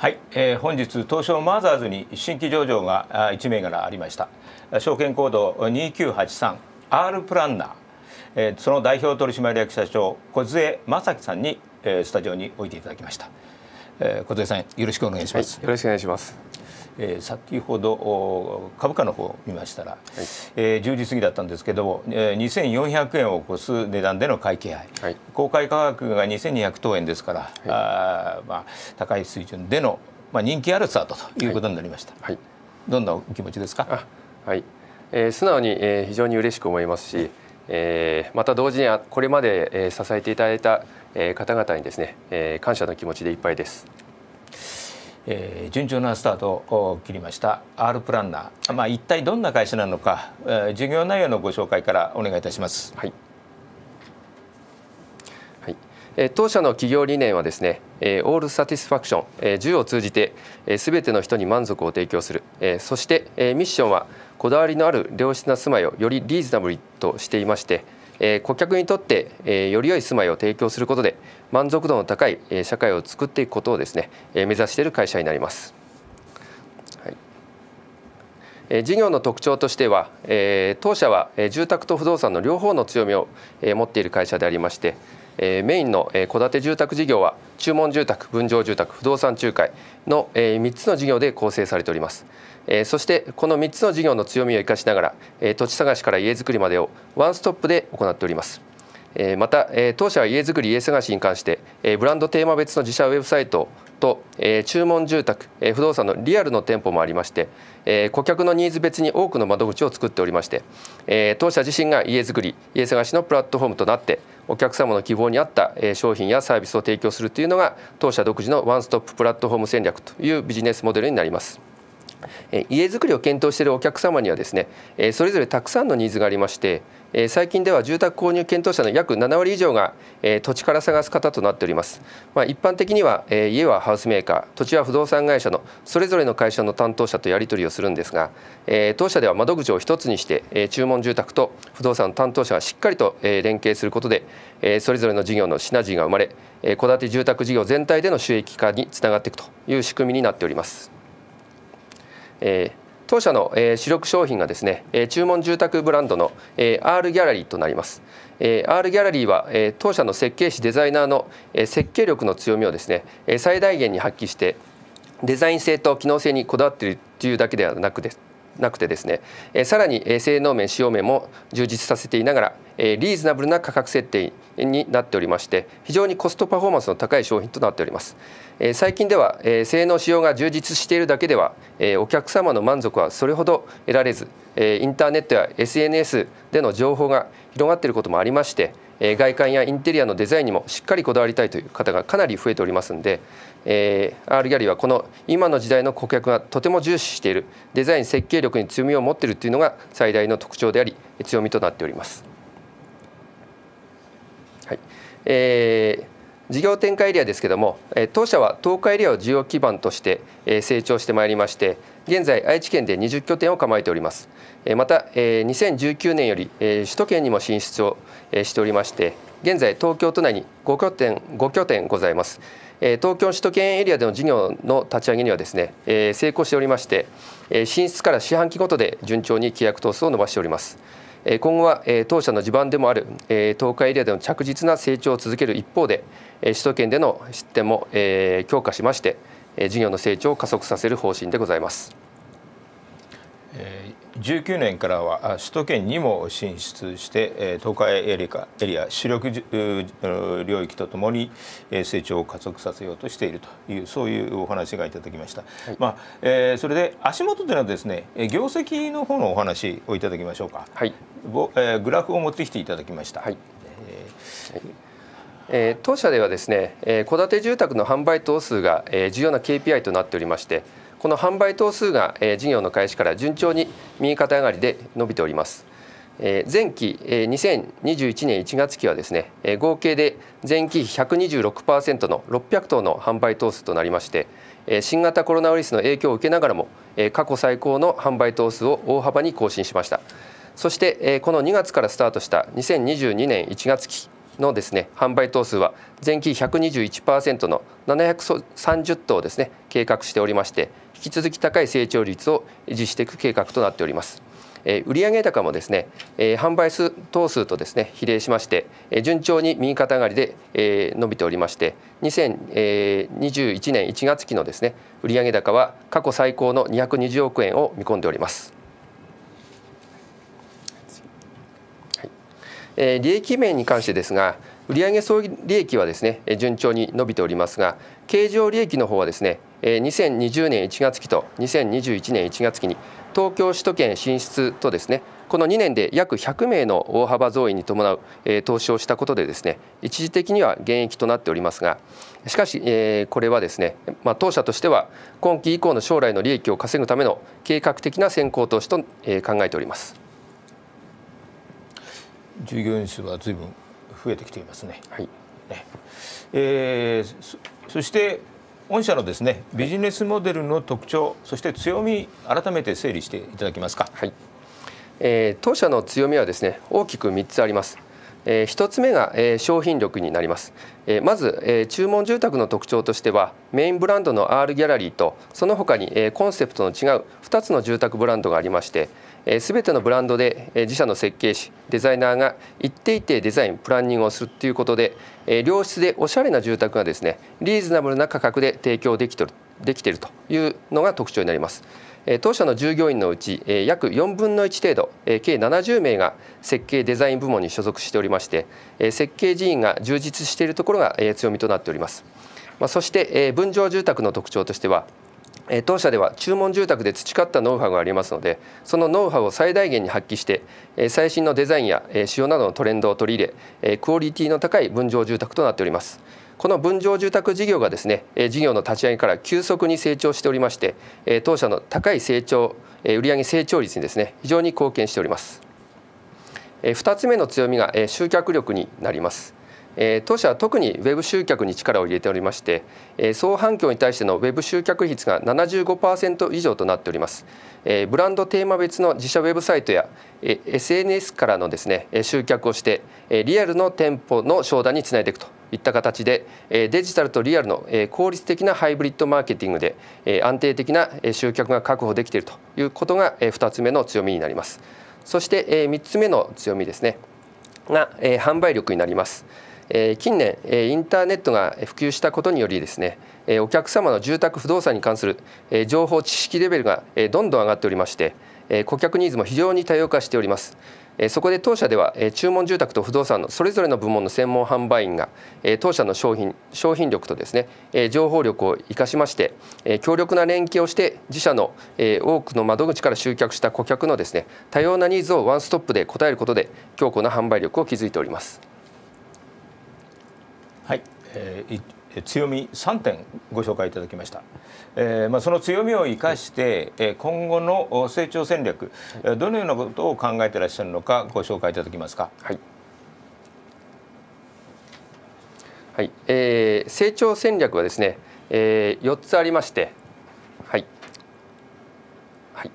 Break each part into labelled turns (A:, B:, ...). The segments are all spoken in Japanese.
A: はい、えー、本日東証マザーズに新規上場が1名柄ありました証券コード 2983R プランナー、えー、その代表取締役社長小杖正樹さんに、えー、スタジオにおいていただきました、えー、小杖さんよろしくお願いします、はい、よろしくお願いしますえー、先ほど株価の方を見ましたら、はい、えー、10時過ぎだったんですけども、えー、2400円を超す値段での買い気配、はい、公開価格が2200等円ですから、はい、あまあ、高い水準での、まあ、人気あるスタートということになりました。はい、どんなお気持ちですか
B: はい、えー、素直に、えー、非常に嬉しく思いますし、えー、また同時にこれまで、えー、支えていただいた、えー、方々にですね、えー、感謝の気持ちでいっぱいです。
A: えー、順調なスタートを切りました R プランナー、まあ、一体どんな会社なのか、えー、授業内容のご紹介からお願いいたします。はい
B: はい、当社の企業理念はですねオールサティスファクション10を通じてすべての人に満足を提供するそしてミッションはこだわりのある良質な住まいをよりリーズナブルとしていましてえ顧客にとって、えより良い住まいを提供することで満足度の高い、え社会を作っていくことをですね、え目指している会社になります。事業の特徴としては当社は住宅と不動産の両方の強みを持っている会社でありましてえー、メインの戸、えー、建て住宅事業は注文住宅分譲住宅不動産仲介の、えー、3つの事業で構成されております、えー、そしてこの3つの事業の強みを生かしながら、えー、土地探しから家づくりまでをワンストップで行っておりますえまた、え当社は家づくり家探しに関して、えブランドテーマ別の自社ウェブサイトと、え注文住宅、え不動産のリアルの店舗もありまして、え顧客のニーズ別に多くの窓口を作っておりまして、え当社自身が家づくり家探しのプラットフォームとなってお客様の希望に合った商品やサービスを提供するというのが当社独自のワンストッププラットフォーム戦略というビジネスモデルになります。家づくりを検討しているお客様にはですねそれぞれたくさんのニーズがありまして最近では住宅購入検討者の約7割以上が土地から探す方となっております、まあ、一般的には家はハウスメーカー土地は不動産会社のそれぞれの会社の担当者とやり取りをするんですが当社では窓口を1つにして注文住宅と不動産の担当者がしっかりと連携することでそれぞれの事業のシナジーが生まれ戸建て住宅事業全体での収益化につながっていくという仕組みになっております。えー当社の、主力商品がですね、注文住宅ブランドの、えー、R ギャラリーとなります。えー、R ギャラリーは、当社の設計士デザイナーの、設計力の強みをですね、最大限に発揮してデザイン性と機能性にこだわっているというだけではなくですなくてですね、えさらに、え性能面使用面も充実させていながら、えリーズナブルな価格設定になっておりまして非常にコストパフォーマンスの高い商品となっております、え最近では、え性能使用が充実しているだけでは、えお客様の満足はそれほど得られず、えインターネットや SNS での情報が広がっていることもありましてえ外観やインテリアのデザインにもしっかりこだわりたいという方がかなり増えておりますんで、えー、R ギャリーはこの今の時代の顧客がとても重視しているデザイン設計力に強みを持っているというのが最大の特徴であり強みとなっております。はいえー事業展開エリアですけども当社は東海エリアを需要基盤として成長してまいりまして現在愛知県で20拠点を構えておりますまた2019年より首都圏にも進出をしておりまして現在東京都内に5拠点 ,5 拠点ございます東京首都圏エリアでの事業の立ち上げにはですね成功しておりまして進出から四半期ごとで順調に規約闘争を伸ばしております今後は当社の地盤でもある東海エリアでの着実な成長を続ける一方で首都圏での出店も強化しまして事業の成長を加速させる方針でございます。
A: 19年からは首都圏にも進出して東海エリアエリア主力領域とともに成長を加速させようとしているというそういうお話がいただきました、はい、まあえー、それで足元でのですね業績の方のお話をいただきましょうか、はいぼえー、グラフを持ってきていただきました。は
B: いえー、はい当社ではですね、え戸建て住宅の販売棟数が、え重要な KPI となっておりまして、この販売頭数が、事業の開始から順調に右肩上がりで伸びております。前期、えー、2021年1月期はですね、合計で前期比126%の600頭の販売頭数となりまして、新型コロナウイルスの影響を受けながらも、過去最高の販売頭数を大幅に更新しましたそして、この2月からスタートした2022年1月期のですね販売頭数は前期121%の730頭ですね計画しておりまして引き続き高い成長率を維持していく計画となっております。売上高もですね販売数等数とですね比例しまして順調に右肩上がりで伸びておりまして2021年1月期のですね売上高は過去最高の220億円を見込んでおります。利益面に関してですが売上総利益はですね順調に伸びておりますが経常利益の方はですね2020年1月期と2021年1月期に東京首都圏進出とですねこの2年で約100名の大幅増員に伴う、え投資をしたことでですね一時的には減益となっておりますがしかし、えこれはですね、まあ、当社としては今期以降の将来の利益を稼ぐための計画的な先行投資と、え考えております
A: 従業員数は随分増えてきていますね。はいねえー、そして御社のですねビジネスモデルの特徴、はい、そして強み改めて整理してい
B: ただけますか。はい。えー、当社の強みはですね大きく3つあります。えー、1つ目が、えー、商品力になります、えー、まず、えー、注文住宅の特徴としてはメインブランドの R ギャラリーとその他に、えー、コンセプトの違う2つの住宅ブランドがありましてすべてのブランドで自社の設計士デザイナーが一定一定デザインプランニングをするということで良質でおしゃれな住宅がですねリーズナブルな価格で提供できてるできているというのが特徴になります。当社の従業員のうち約4分の1程度計70名が設計デザイン部門に所属しておりまして設計人員が充実しているところが強みとなっております。そして分譲住宅の特徴としては当社では注文住宅で培ったノウハウがありますのでそのノウハウを最大限に発揮して最新のデザインや仕様などのトレンドを取り入れクオリティの高い分譲住宅となっておりますこの分譲住宅事業がですね事業の立ち上げから急速に成長しておりまして当社の高い成長売上成長率にですね非常に貢献しております2つ目の強みが集客力になります当社は特にウェブ集客に力を入れておりまして、総反響に対してのウェブ集客率が75%以上となっております、ブランドテーマ別の自社ウェブサイトや、SNS からのですね集客をして、リアルの店舗の商談につないでいくといった形でデジタルとリアルの効率的なハイブリッドマーケティングで安定的な集客が確保できているということが2つ目の強みになりますそして3つ目の強みですねが販売力になります近年インターネットが普及したことによりですねお客様の住宅不動産に関する情報知識レベルがどんどん上がっておりまして顧客ニーズも非常に多様化しておりますそこで当社では注文住宅と不動産のそれぞれの部門の専門販売員が当社の商品商品力とですね情報力を生かしまして強力な連携をして自社の多くの窓口から集客した顧客のですね多様なニーズをワンストップで応えることで強固な販売力を築いております。
A: えー、強み3点ご紹介いただきました、えーまあ、その強みを生かして、えー、今後の成長戦略、はい、どのようなことを考えてらっしゃるのかご紹介いただきますか。はい
B: はいえー、成長戦略はですね、えー、4つありまして、はいはい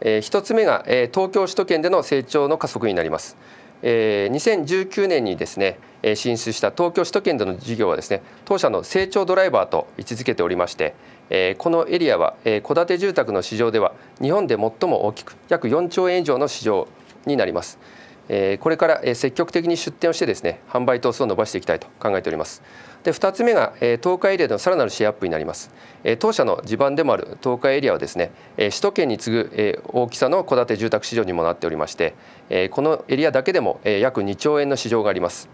B: えー、1つ目が、えー、東京首都圏での成長の加速になります。え2019年にですね進出した東京首都圏での事業はですね当社の成長ドライバーと位置づけておりまして、えこのエリアは戸、えー、建て住宅の市場では日本で最も大きく約4兆円以上の市場になります。これから積極的に出店をしてですね販売頭数を伸ばしていきたいと考えております。で2つ目が、えー、東海エリアのさらなるシェアアップになります、えー、当社の地盤でもある東海エリアはですね、えー、首都圏に次ぐ、えー、大きさの戸建て住宅市場にもなっておりまして、えー、このエリアだけでも、えー、約2兆円の市場があります、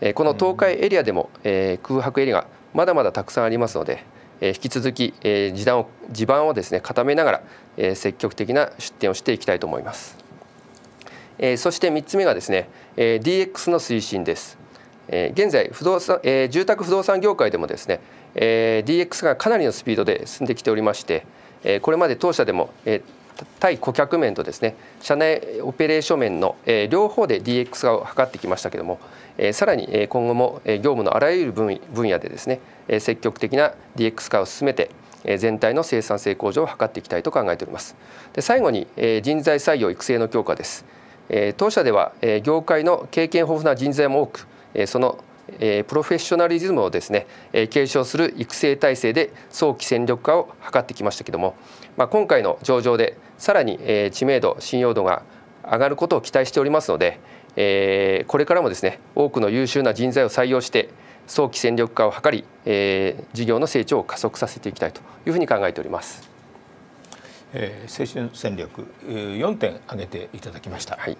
B: えー、この東海エリアでも、えー、空白エリアがまだまだたくさんありますので引き続き地盤を地盤をですね固めながら積極的な出店をしていきたいと思いますそして3つ目がですね DX の推進ですえ現在不動産、え住宅不動産業界でもですね、えー、DX がかなりのスピードで進んできておりまして、えこれまで当社でも、え対顧客面とですね社内オペレーション面の、え両方で DX 化を図ってきましたけども、えさらに、え今後も、え業務のあらゆる分分野でですね、え積極的な DX 化を進めて全体の生産性向上を図っていきたいと考えておりますで最後に、え人材採用育成の強化です、え当社では、え業界の経験豊富な人材も多くそのプロフェッショナリズムをですね継承する育成体制で早期戦力化を図ってきましたけども、まあ、今回の上場でさらに知名度信用度が上がることを期待しておりますのでこれからもですね多くの優秀な人材を採用して早期戦力化を図り事業の成長を加速させていきたいというふうに考えております。
A: え青春戦略4点挙げていただきました、はい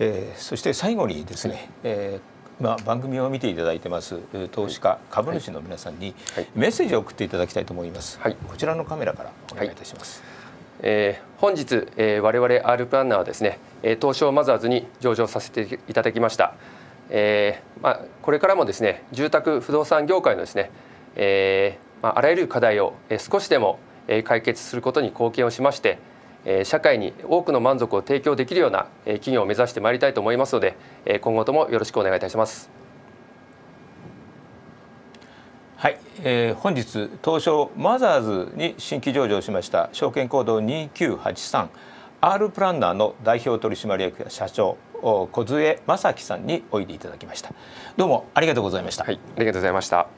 A: えー、そして最後にですね、え今番組を見ていただいてます投資家、株主の皆さんにメッセージを送っ
B: ていただきたいと思います、はい、こちらのカメラからお願いいたします、はい、えー、本日、えー、我々ルプランナーはですね、えー、東証マザーズに上場させていただきました、えーまあ、これからもですね住宅不動産業界のですね、えーまあ、あらゆる課題を少しでも解決することに貢献をしまして社会に多くの満足を提供できるような企業を目指してまいりたいと思いますので今後ともよろしくお願いいたします。
A: はい、えー、本日東証マザーズに新規上場しました証券コード2983 R プランナーの代表取締役社長小杖正樹さんにおいでいただきましたどうもありがとうございました、はい、ありがとうございました